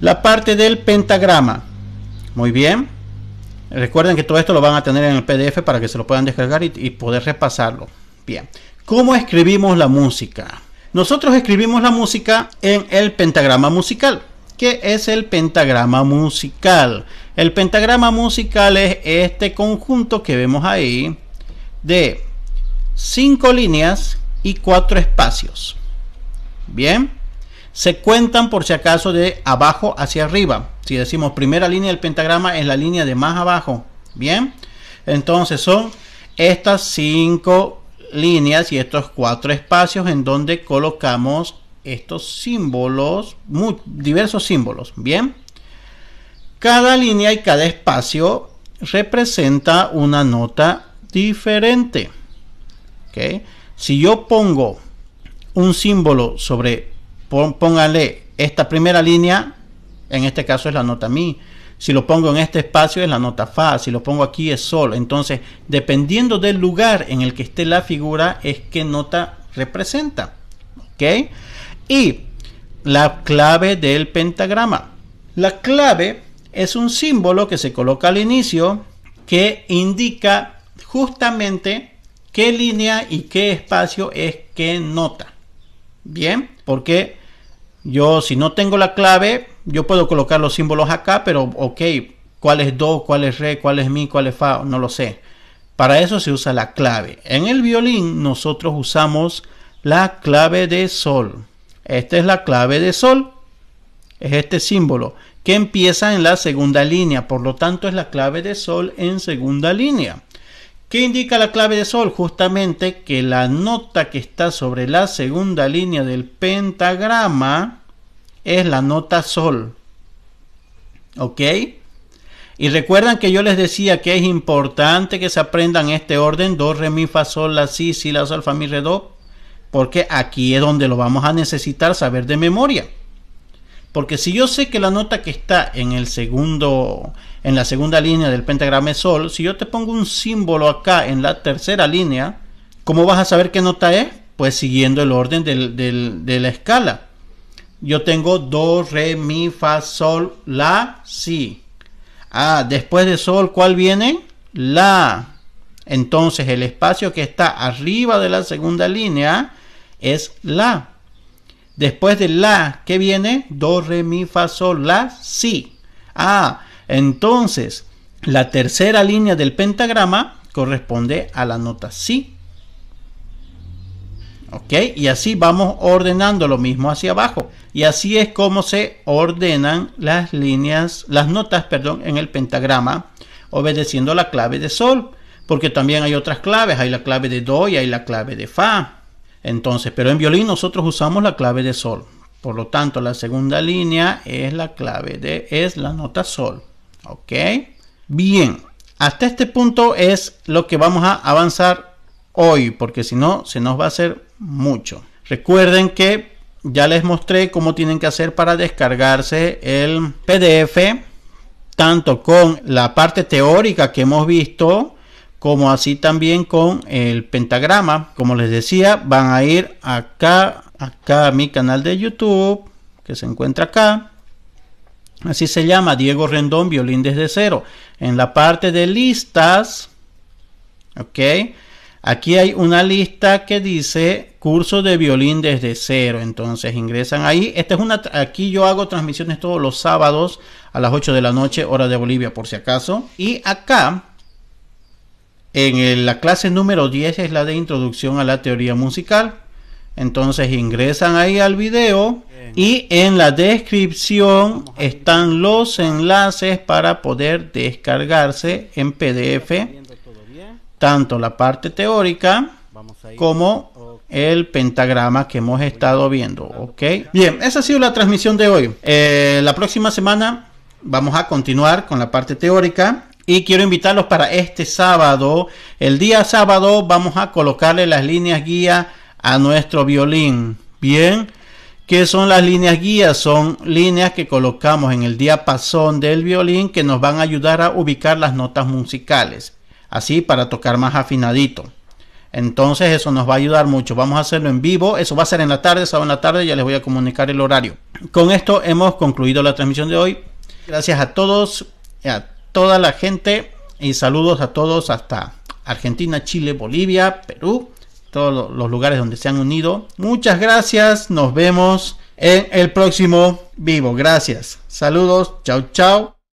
la parte del pentagrama. Muy bien. Recuerden que todo esto lo van a tener en el PDF para que se lo puedan descargar y, poder repasarlo. Bien. ¿Cómo escribimos la música? Nosotros escribimos la música en el pentagrama musical. ¿Qué es el pentagrama musical? El pentagrama musical es este conjunto que vemos ahí de cinco líneas y cuatro espacios. Bien se cuentan por si acaso de abajo hacia arriba. Si decimos primera línea del pentagrama es la línea de más abajo. Bien, entonces son estas cinco líneas y estos cuatro espacios en donde colocamos estos símbolos, muy, diversos símbolos. Bien, cada línea y cada espacio representa una nota diferente. ¿Okay? Si yo pongo un símbolo sobre póngale esta primera línea, en este caso es la nota mi. Si lo pongo en este espacio es la nota fa, si lo pongo aquí es sol. Entonces, dependiendo del lugar en el que esté la figura, es qué nota representa. ¿Ok? Y la clave del pentagrama. La clave es un símbolo que se coloca al inicio que indica justamente qué línea y qué espacio es qué nota. Bien, porque yo, si no tengo la clave, yo puedo colocar los símbolos acá, pero ok, cuál es do, cuál es re, cuál es mi, cuál es fa, no lo sé. Para eso se usa la clave. En el violín nosotros usamos la clave de sol. Esta es la clave de sol. Es este símbolo que empieza en la segunda línea. Por lo tanto es la clave de sol en segunda línea. ¿Qué indica la clave de sol? Justamente que la nota que está sobre la segunda línea del pentagrama es la nota sol. ¿Ok? Y recuerdan que yo les decía que es importante que se aprendan este orden: do, re, mi, fa, sol, la, si, si, la, sol, fa, mi, re, do. Porque aquí es donde lo vamos a necesitar saber de memoria. Porque si yo sé que la nota que está en el segundo, en la segunda línea del pentagrama es sol, si yo te pongo un símbolo acá en la tercera línea, ¿cómo vas a saber qué nota es? Pues siguiendo el orden de la escala. Yo tengo do, re, mi, fa, sol, la, si. Ah, después de sol, ¿cuál viene? La. Entonces el espacio que está arriba de la segunda línea es la. Después de la, ¿qué viene? Do, re, mi, fa, sol, la, si. Ah, entonces, la tercera línea del pentagrama corresponde a la nota si. ¿Ok? Y así vamos ordenando lo mismo hacia abajo. Y así es como se ordenan las líneas, las notas, perdón, en el pentagrama, obedeciendo la clave de sol. Porque también hay otras claves, hay la clave de do y hay la clave de fa. Entonces, pero en violín nosotros usamos la clave de sol. Por lo tanto, la segunda línea es la clave de es la nota sol. ¿Ok? Bien, hasta este punto es lo que vamos a avanzar hoy, porque si no, se nos va a hacer mucho. Recuerden que ya les mostré cómo tienen que hacer para descargarse el PDF, tanto con la parte teórica que hemos visto, como así también con el pentagrama. Como les decía, van a ir acá, acá a mi canal de YouTube, que se encuentra acá. Así se llama Diego Rendón, violín desde cero. En la parte de listas, ok, aquí hay una lista que dice curso de violín desde cero. Entonces ingresan ahí. Esta es una, aquí yo hago transmisiones todos los sábados a las 8 de la noche, hora de Bolivia, por si acaso. Y acá en la clase número 10 es la de introducción a la teoría musical. Entonces ingresan ahí al video y en la descripción están los enlaces para poder descargarse en PDF tanto la parte teórica como el pentagrama que hemos estado viendo. Ok, bien, esa ha sido la transmisión de hoy. Eh, la próxima semana vamos a continuar con la parte teórica y quiero invitarlos para este sábado. El día sábado vamos a colocarle las líneas guía a nuestro violín. Bien, ¿qué son las líneas guía? Son líneas que colocamos en el diapasón del violín que nos van a ayudar a ubicar las notas musicales, así para tocar más afinadito. Entonces eso nos va a ayudar mucho. Vamos a hacerlo en vivo. Eso va a ser en la tarde, sábado en la tarde. Ya les voy a comunicar el horario. Con esto hemos concluido la transmisión de hoy. Gracias a todos. A toda la gente y saludos a todos hasta Argentina, Chile, Bolivia, Perú, todos los lugares donde se han unido. Muchas gracias, nos vemos en el próximo vivo. Gracias, saludos, chao, chao.